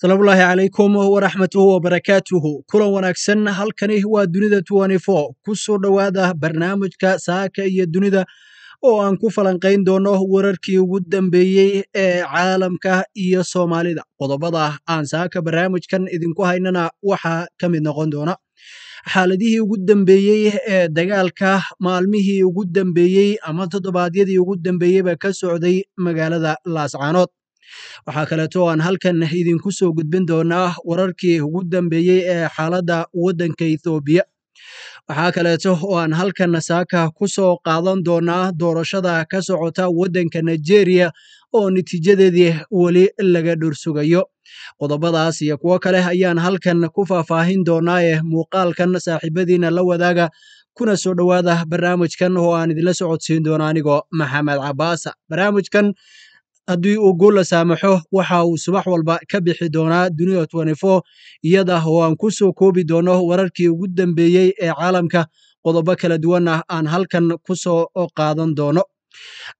salaam ullaahi calaykum waraxmatuhu wabarakaatuhu kulan wanaagsan halkani eh waa dunida ku soo dhowaada barnaamijka saaka iyo dunida oo aan ku falanqayn doono wararkii ugu dambeeyey ee caalamka iyo soomaalida qodobada aan saaka barnaamijkan idinku haynana waxaa ka mid noqon doona xaaladihii ugu dambeeyey ee dagaalka maalmihii ugu dambeeyey ama toddobaadyadii ugu dambeeyeyba ka socday magaalada laascaanood waxaa kaleeto aan halkan idinku soo gudbin doonaa wararkii ugu dambeeyey ee xaaladda waddanka ethoobiya waxaa kaleeto oo aan halkan saaka ku soo qaadan doonaa doorashada ka socota waddanka nigeriya oo natiijadeedii weli laga dhursugayo qodobadaas iyo kuwo kale ayaan halkan ku faahfaahin doonaa ee muuqaalkan saaxiibadiina la wadaaga kuna soo dhowaada barnaamijkan oo aan idinla socodsiin doona anigoo maxamed cabaasa barnaamijkan haddii uu guul la saamaxo waxa uu subax walba ka bixi doonaa dunida iyada oo aan ku soo koobi doono wararkii ugu dambeeyey ee caalamka qodobo kala duwan ah aan halkan ku soo qaadan doono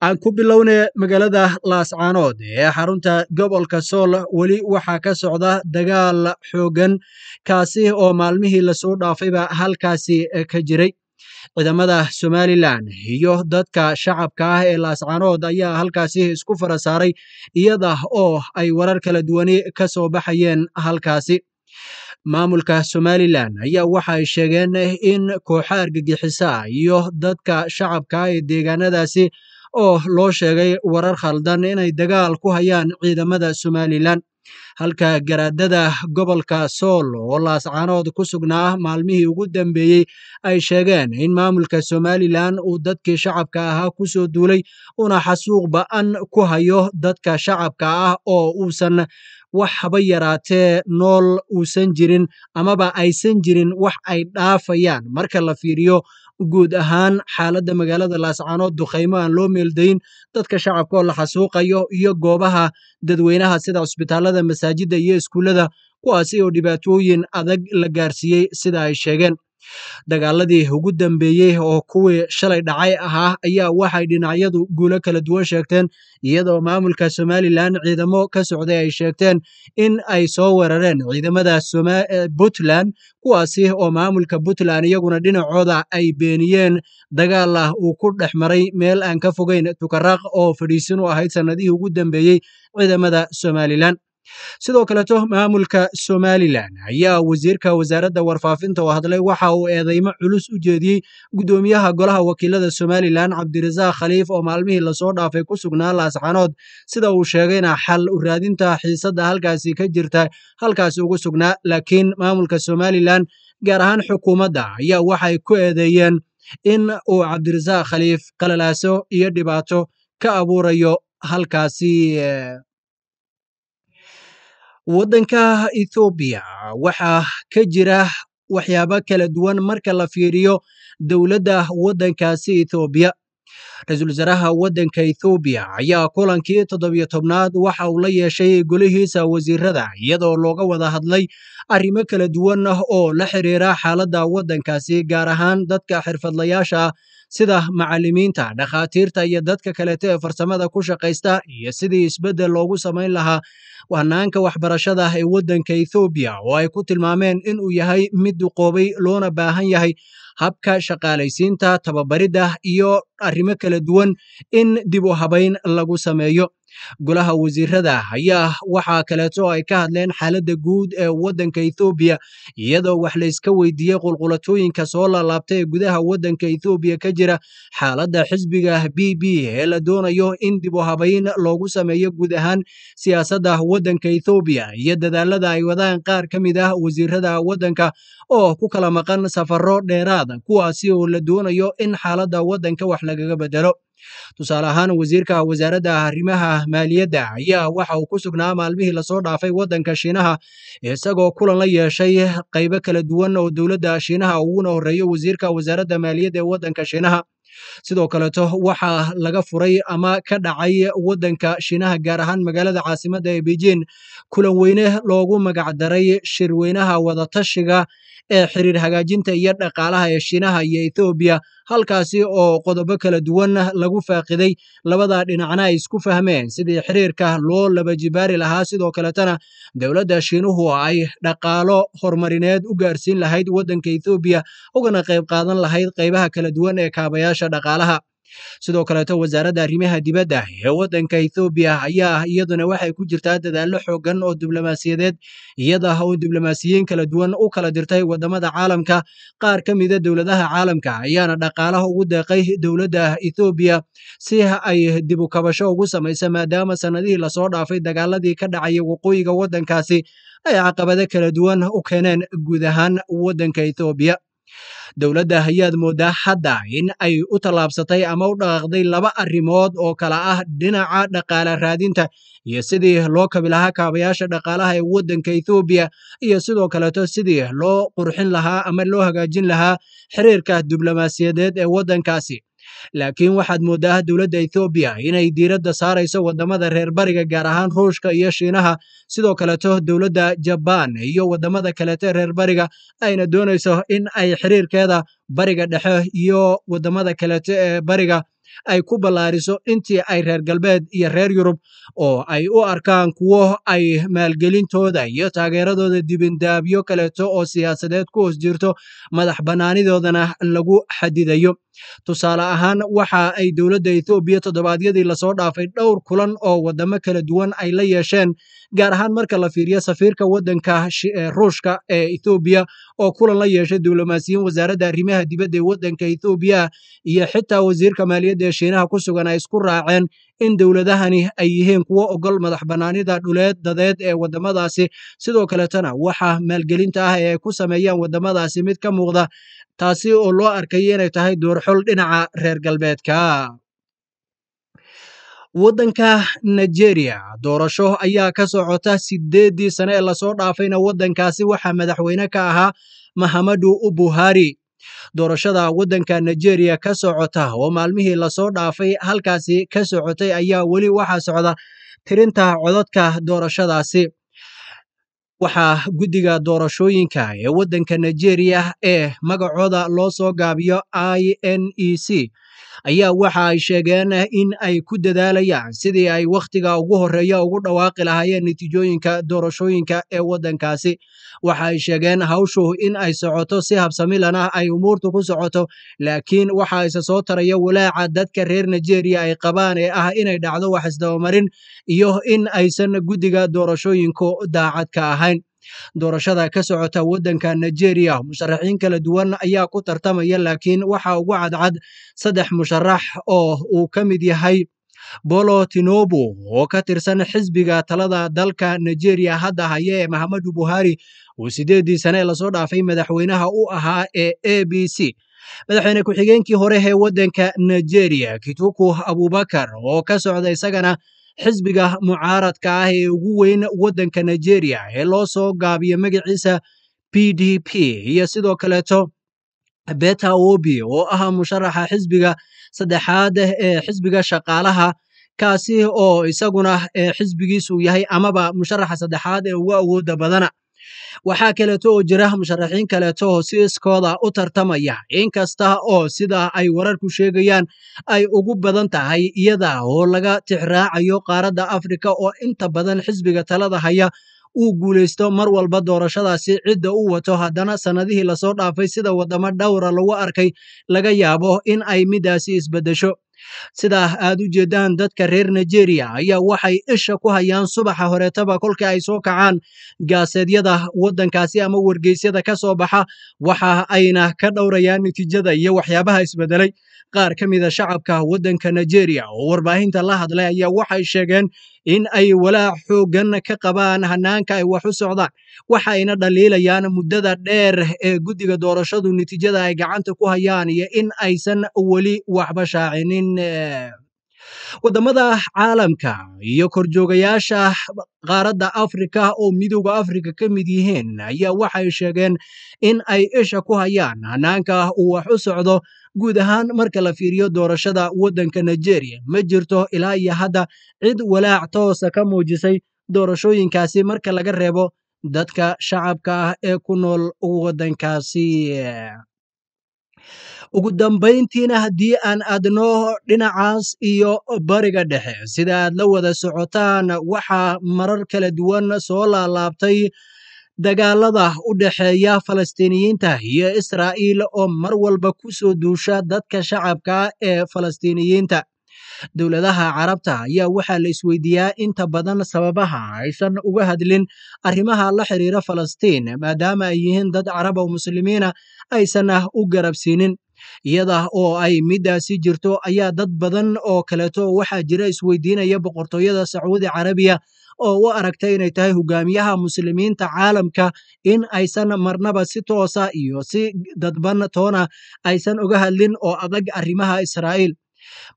aan ku bilowne magaalada laascaanood ee xarunta gobolka sool weli waxaa ka socda dagaal xooggan kaasi oo maalmihii lasoo dhaafayba halkaasi ka jiray ciidamada somalilan iyo dadka shacabka ah ee laascaanood ayaa halkaasi isku fara saaray iyada oo ay warar kala duwani ka soo baxayeen halkaasi maamulka somalilan ayaa waxa ay sheegeen in kooxa argagixisa iyo dadka shacabka ah ee deegaanadaasi oo loo sheegay warar khaldan inay dagaal ku hayaan ciidamada somalilan halka garaadada gobolka sool oo laascaanood ku sugnaa ah maalmihii ugu dambeeyey ay sheegeen in maamulka somalilan uu dadkii shacabka ahaa ku soo duulay una xasuuq ba'an ku hayo dadka shacabka ah oo uusan wax haba yaraatee nool uusan jirin amaba aysan jirin wax ay dhaafayaan marka la fiiriyo guud ahaan xaaladda magaalada laascaanood dukhaymo aan loo meeldayn dadka shacabka oo la xasuuqayo iyo goobaha dadweynaha sida cusbitaalada masaajidda iyo iskuullada kuwaasi oo dhibaatooyin adag la gaarsiiyey sida ay sheegeen Dagaaladii ugu dambeeyey oo kuwii shalay dhacay ahaa ayaa waxay dhinacyadu guulo kala duwan sheegteen iyadoo maamulka Somalilan ciidamo ka socday ay sheegteen in ay soo weerareen ciidamada eh, Puntland kuwaasi oo maamulka Puntland iyaguna dhinacooda ay beeniyeen dagaal ah uu ku dhex maray meel aan ka fogayn Tukaraq oo fadhiisin u ahayd sannadihii ugu dambeeyey ciidamada Somalilan sidoo kaleto maamulka somalilan ayaa wasiirka wasaaradda warfaafinta oo hadlay waxa uu eedeymo culus u jeediyey guddoomiyaha golaha wakiilada somalilan cabdirasaaq khaliif oo maalmihii lasoo dhaafay ku sugnaa laascanood sida uu sheegayna xal u raadinta xiisadda halkaasi ka jirta halkaasi ugu sugnaa laakiin maamulka somalilan gaar ahaan xukuumadda ayaa waxay ku eedeeyeen in uu cabdirasaaq khaliif qalalaaso iyo dhibaato ka abuurayo halkaasi eh, waddanka ethoobiya waxaa ka jira waxyaaba kala duwan marka la fiiriyo dowladda waddankaasi ethoobiya ra-iisul wasaaraha waddanka ethoobiya ayaa kulankii toddobiyo tobnaad waxa uu la yeeshay golihiisa wasiirada iyadoo looga wada hadlay arrimo kala duwan ah oo la xidhiira xaaladda waddankaasi gaar ahaan dadka xirfadlayaasha sida macallimiinta dhakhaatiirta iyo dadka kaleeta ee farsamada ku shaqaysta iyo sidii isbeddel loogu samayn lahaa wanaanka waxbarashada ee waddanka ethoobiya oo ay ku tilmaameen inuu yahay mid duqoobay loona baahan yahay habka shaqaalaysiinta tababaridda iyo arrimo kala duwan in dib u habayn lagu sameeyo golaha wasiirada ayaa waxaa kaleeto ay ka hadleen xaaladda guud ee waddanka ethoobiya iyadoo wax layska weydiiyey qulqulatooyinka soo laalaabtay ee gudaha waddanka ethoobiya ka jira xaaladda xisbiga b b ee la doonayo in dib u habayn loogu sameeyo guud ahaan siyaasadda waddanka ethoobiya iyo dadaalada ay wadaan qaar ka mid ah wasiirada waddanka oo ku kala maqan safaro dheeraada kuwaasi oo la doonayo in xaaladda waddanka wax lagaga bedelo tusaale ahaan wasiirka wasaaradda arrimaha maaliyadda ayaa waxa uu ku sugnaa maalmihii lasoo dhaafay waddanka shiinaha isagoo kulan la yeeshay qaybo kala duwan oo dowladda shiinaha uguna horreeyo wasiirka wasaaradda maaliyadda ee waddanka shiinaha sidoo kaleeto waxaa laga furay ama ka dhacay waddanka shiinaha gaar ahaan magaalada caasimadda ee beijing kulan weyne loogu magacdaray shirweynaha wadatashiga ee xiriir hagaajinta iyo dhaqaalaha ee shiinaha iyo ethoobiya halkaasi oo qodobo kala duwan lagu faaqiday labada dhinacna ay isku fahmeen sidii xiriirka loo labajibaari lahaa sidoo kaletana dowladda shiinuhu ay dhaqaalo horumarineed u gaarsiin lahayd waddanka ethoobiya ugana qayb qaadan lahayd qaybaha kala duwan ee kaabayaasha dhaqaalaha sidoo kaleeto wasaaradda arrimaha dibadda ee waddanka ethoobiya ayaa iyaduna waxay ku jirtaa dadaallo xoogan oo diblomaasiyadeed iyada ah oo diblomaasiyiin kala duwan u kala dirtay wadamada caalamka qaar ka mida ah dowladaha caalamka ayaana dhaqaalaha ugu deeqay dowladda ethoobiya si ay dib dibukabasho ugu samaysa maadaama sannadihii lasoo dhaafay dagaaladii ka dhacaya waqooyiga waddankaasi ay caqabado kala duwan u keeneen guud ahaan waddanka ethoobiya dowladda hayaad moodaa hadda in ay u tallaabsatay ama u dhaqaaqday laba arrimood oo kala ah dhinaca dhaqaala raadinta iyo sidii loo kabi lahaa kaabayaasha dhaqaalaha ee waddanka ethoobiya iyo sidoo kaleto sidii loo qurxin lahaa ama loo hagaajin lahaa xiriirka diblomaasiyadeed ee waddankaasi laakiin waxaad mooddaa dowladda ethoobiya inay diiradda saarayso waddamada reer bariga gaar ahaan ruushka iyo shiinaha sidoo kaleto dowladda jabaan iyo waddamada kaleete reer bariga ayna doonayso in ay xiriirkeeda bariga dhexe iyo waddamada kaleete ee bariga ay ku ballaariso intii ay reer galbeed iyo reer yurub oo ay u arkaan kuwo ay maalgelintooda iyo taageeradooda dibindaabyo kaleeto oo siyaasadeed ku hoos jirto madax bannaanidoodana lagu xadidayo tusaale ahaan waxa ay dowladda etoobiya toddobaadyadii lasoo dhaafay dhowr kulan oo waddamo kala duwan ay la yeesheen gaar ahaan marka la fiiriyo safiirka waddanka ruushka ee etoobiya oo kulan la yeeshay diblomaasiyiin wasaaradda arrimaha dibadda ee waddanka etoobiya iyo xitaa wasiirka maaliyadda ee shiinaha ku sugan ay isku raaceen in dowladahani ay yihiin kuwo ogol madax bannaanida dhuleed dadeed ee waddamadaasi sidoo kaletana waxa maalgelinta ah ee ay ku sameeyaan waddamadaasi mid ka muuqda taasi oo loo arkaya inay tahay doorxol dhinaca reer galbeedka waddanka nijeeriya doorasho ayaa ka socota siddeeddii sane ee lasoo dhaafayna waddankaasi waxaa madaxweyne ka ahaa mahamadu buhari doorashada waddanka nigeriya ka socota oo maalmihii lasoo dhaafay halkaasi ka socotay ayaa weli waxaa socda tirinta codadka doorashadaasi waxaa guddiga doorashooyinka ee waddanka nigeria ee magacooda loo soo gaabiyo i n e c ayaa waxa ay sheegeen in ay ku dadaalayaan sidii ay wakhtiga ugu horeeya ugu dhawaaqi lahaayeen natiijooyinka doorashooyinka ee waddankaasi waxa ay sheegeen hawshu in ay socoto si habsamilan ah ay umuurtu ku socoto laakiin waxa isa soo taraya walaaca dadka reer nigeriya ay qabaan ee ah inay dhacdo wax isdabamarin iyo in aysan guddiga doorashooyinku daacad ka ahayn doorashada ka socota waddanka nigeriya musharaxiin kala duwan ayaa ku tartamaya laakiin waxaa ugu cadcad saddex musharax oo uu ka mid yahay bolo tinobo oo ka tirsan xisbiga talada dalka nigeriya hadda haya ee maxamedu buhari uu siddeeddii sane lasoo dhaafay madaxweynaha u ahaa ee a b c madaxweyne ku-xigeenkii hore ee waddanka nigeriya kituku abubakar oo ka socda isagana xisbiga mucaaradka ah ee ugu weyn waddanka nigeria ee loo soo gaabiyo magaciisa p d p iyo sidoo kaleeto beta obi oo ah musharaxa xisbiga saddexaad ee xisbiga shaqaalaha kaasi oo isaguna eh, xisbigiisu yahay amaba musharaxa saddexaad ee ugu awoodda badana waxaa kaleeto oo jira musharaxiin kaleeto oo si iskooda u tartamaya inkasta oo sidaa ay wararku sheegayaan ay ugu badan tahay iyada oo laga tixraacayo qaaradda afrika oo inta badan xisbiga talada haya uu guulaysto mar walba doorashadaasi cidda u wato haddana sannadihii lasoo dhaafay sida waddamo dhowra lagu arkay laga yaabo in ay midaasi isbeddesho sidaa aad u jeeddaan dadka reer nigeriya ayaa waxay isha ku hayaan subaxa horeetaba kolka ay soo kacaan gaaseedyada waddankaasi ama wargeysyada ka soo baxa waxa ayna ka dhowrayaan natiijada iyo waxyaabaha isbedelay qaar ka mid a ah shacabka waddanka nigeriya oo warbaahinta la hadlay ayaa waxay sheegeen in ay walaac xooggan ka qabaan hannaanka ay wax u socdaan waxayna dhaliilayaan muddada dheer ee guddiga doorashadu natiijada ay gacanta ku hayaan iyo in aysan weli waxba shaacinin eh, waddamada caalamka iyo korjoogayaasha qaaradda afrika oo midowda afrika ka mid yihiin ayaa waxay sheegeen in ay isha ku hayaan hannaanka uu wax u socdo guud ahaan marka la fiiriyo doorashada waddanka nigeria ma jirto ilaa iyo hadda cid walaac toosa ka muujisay doorashooyinkaasi marka laga reebo dadka shacabka ah ee ku nool waddankaasi ugu dambayntiina haddii aan adno dhinacaas iyo bariga dhexe sida aad la wada socotaan waxaa marar kala duwan soo laalaabtay dagaalada u dhexeeya falastiiniyiinta iyo israa'iil oo mar walba ku soo duusha dadka shacabka ee falastiiniyiinta dowladaha carabta ayaa waxaa la isweydiiyaa inta badan sababaha aysan uga hadlin arrimaha la xiriira falastiin maadaama ay yihiin dad carab oo muslimiina ah, aysan ah u garabsiinin iyada oo ay middaasi jirto ayaa dad badan oo kaleeto waxaa jira isweydiinaya boqortooyada sacuudi carabiya oo u aragtay inay tahay hogaamiyaha muslimiinta caalamka in aysan marnaba si toosa iyo si dadban toona aysan uga hadlin oo adag arrimaha israa'iil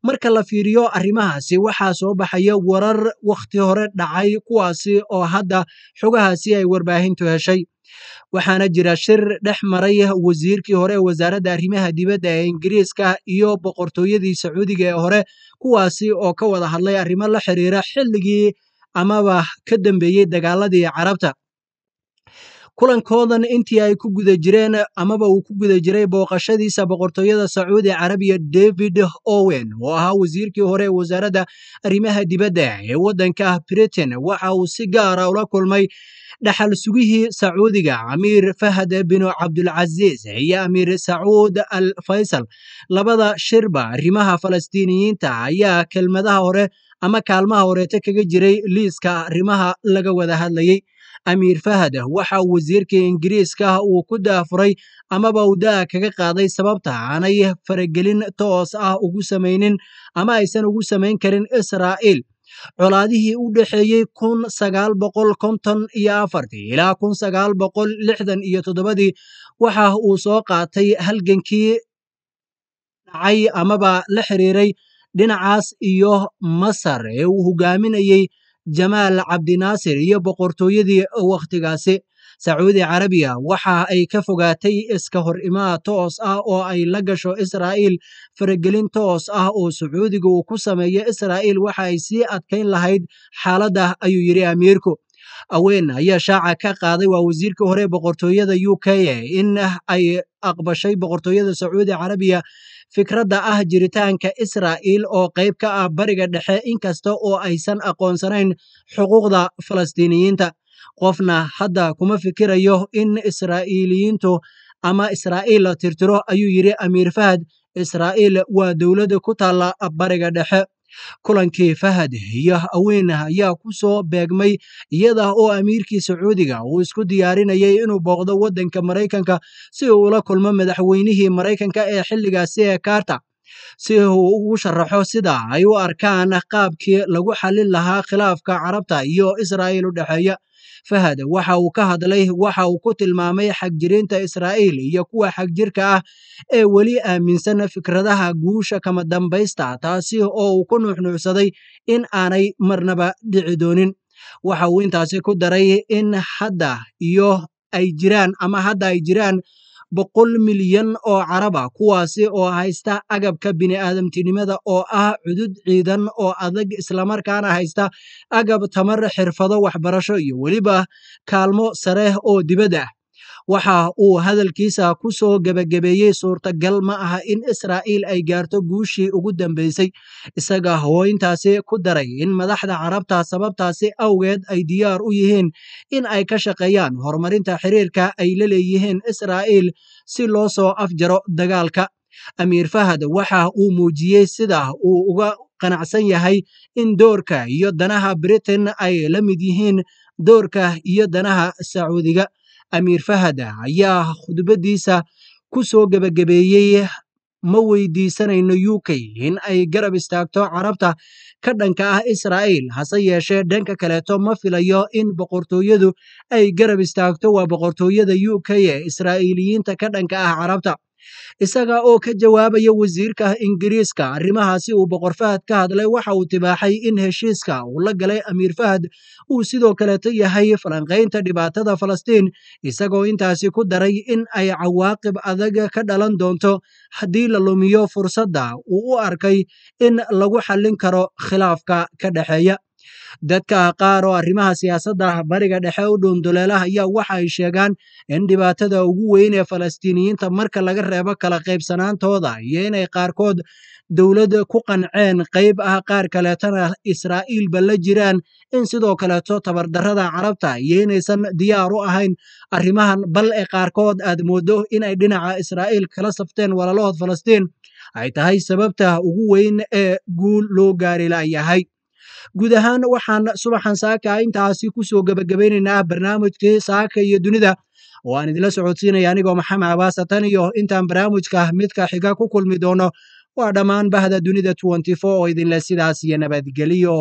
marka la fiiriyo arrimahaasi waxaa soo baxaya warar wakhti hore dhacay kuwaasi oo hadda xogahaasi ay warbaahintu heshay waxaana jira shir dhex maray wasiirkii hore ee wasaaradda arrimaha dibadda ee ingiriiska iyo boqortooyadii sacuudiga ee hore kuwaasi oo ka wada hadlay arrimo la xiriira xilligii amaba ka dambeeyey dagaaladii carabta kulankoodan intii ay ku guda jireen amaba uu ku guda jiray booqashadiisa boqortooyada sacuudi carabiya david owen oo ahaa wasiirkii hore ee wasaaradda arrimaha dibadda ee waddanka britain waxa uu si gaara ah ula kulmay dhaxal sugihii sacuudiga amiir fahad binu cabdulcasiis iyo amiir sacuud al faysal labada shirba arrimaha falastiiniyiinta ayaa kelmadaha hore ama kaalmaha horeete kaga jiray liiska arrimaha laga wada hadlayey amiir fahada waxa wasiirka ingiriiska uu ku daafuray amaba udaa kaga qaaday sababta aanay faragelin toos ah ugu samaynin ama aysan ugu samayn karin israa'iil colaadihii u dhexeeyey kun sagaal boqol konton iyo afartii ilaa kun sagaal boqol lixdan iyo toddobadii waxa uu soo qaatay halgankii dhacay amaba la xiriiray dhinacaas iyo masar ee uu hogaaminayey jamaal cabdinaasir iyo boqortooyadii wakhtigaasi sacuudi carabiya waxa ay ka fogaatay iska hor imaa toos ah oo ay la gasho israa'iil faragelin toos ah oo sacuudiga uu ku sameeyo israa'iil waxa ay sii adkayn lahayd xaaladda ayuu yidhi amiirku aweena ayaa shaaca ka qaaday waa wasiirka hore boqortooyada u k in ay aqbashay boqortooyada sacuudi carabiya fikradda ah jiritaanka israa'iil oo qayb ka ah bariga dhexe inkasta oo aysan aqoonsanayn xuquuqda falastiiniyiinta qofna hadda kuma fikirayo in israa'iiliyiintu ama israa'iil la tirtiro ayuu yidhi amiir fahad israa'iil waa dowladda ku taalla bariga dhexe kulankii fahad iyo aweyna ayaa ku soo beegmay iyada oo amiirkii sacuudiga uu isku diyaarinayay inuu booqdo waddanka maraykanka si uu ula kulmo madaxweynihii maraykanka ee xilligaasi ee kaarta si uu ugu sharaxo sida ay u arkaan qaabkii lagu xallin lahaa khilaafka carabta iyo israa'iil u dhexeeya fahad waxa uu ka hadlay waxa uu ku tilmaamay xagjiriinta israa'iil iyo kuwa xagjirka ah ee weli aaminsan fikradaha guusha kama dambaysta taasi oo uu ku nuuxnuucsaday in aanay marnaba dhici doonin waxa uu intaasi ku daray in hadda iyo ay jiraan ama hadda ay jiraan boqol milyan oo caraba kuwaasi oo haysta agabka bini'aadamtinimada oo ah cudud ciidan oo adag islamarkaana haysta agab tamar xirfado waxbarasho iyo weliba kaalmo sareh oo dibadda ah waxa uu hadalkiisa ku soo gebagabeeyey suurtagal ma aha in israa'iil ay gaarto guushii ugu dambaysay isaga hooyintaasi ku daray in madaxda carabta sababtaasi awgeed ay diyaar u yihiin in ay ka shaqeeyaan horumarinta xiriirka ay la leeyihiin israa'iil si loo soo afjaro dagaalka amiir fahad waxa uu muujiyey sida uu uga qanacsan yahay in doorka iyo danaha britain ay la mid yihiin doorka iyo danaha sacuudiga amiir fahada ayaa khudbaddiisa ku soo gebagabeeyey ma weydiisanayno u k in ay garab istaagto carabta ka dhanka ah israa'iil hase yeeshee dhanka kaleeto ma filayo in boqortooyadu ay garab istaagto waa boqortooyada u k ee israa'iiliyiinta ka dhanka ah carabta isaga oo ka jawaabaya wasiirka ingiriiska arrimahaasi uu boqor fahad ka hadlay waxa uu tibaaxay in heshiiska uu la galay amiir fahad uu sidoo kaleeta yahay falanqaynta dhibaatada falastiin isagoo intaasi ku daray in ay cawaaqib adag ka dhalan doonto haddii la lumiyo fursadda uu u arkay in lagu xallin karo khilaafka ka dhexeeya dadka qaar oo arrimaha siyaasadda ah bariga dhexe u dhuunduleela ayaa waxa ay sheegaan in dhibaatada ugu weyn ee falastiiniyiinta marka laga reebo kala qaybsanaantooda iyo inay qaarkood dowlad ku qanceen qayb ah qaar kaleetona israa'iilba la jiraan in sidoo kaleeto tabardarrada carabta iyo inaysan diyaar u ahayn arrimahan bal ee qaarkood aad mooddo inay dhinaca israa'iil kala safteen walalahood falastiin ay tahay sababta ugu weyn ee guul loo gaari la yahay guud ahaan waxaan subaxan saaka intaasi kusoo gabagabaynaynaa ah barnaamijkii saaka iyo dunida waan idinla socodsiinaya anigoo maxamed cabaasa tan iyo intaan barnaamijka ah midka xiga ku kulmi doono waa dhammaan bahda dunida oo idinle sidaas iyo nabadgeliyo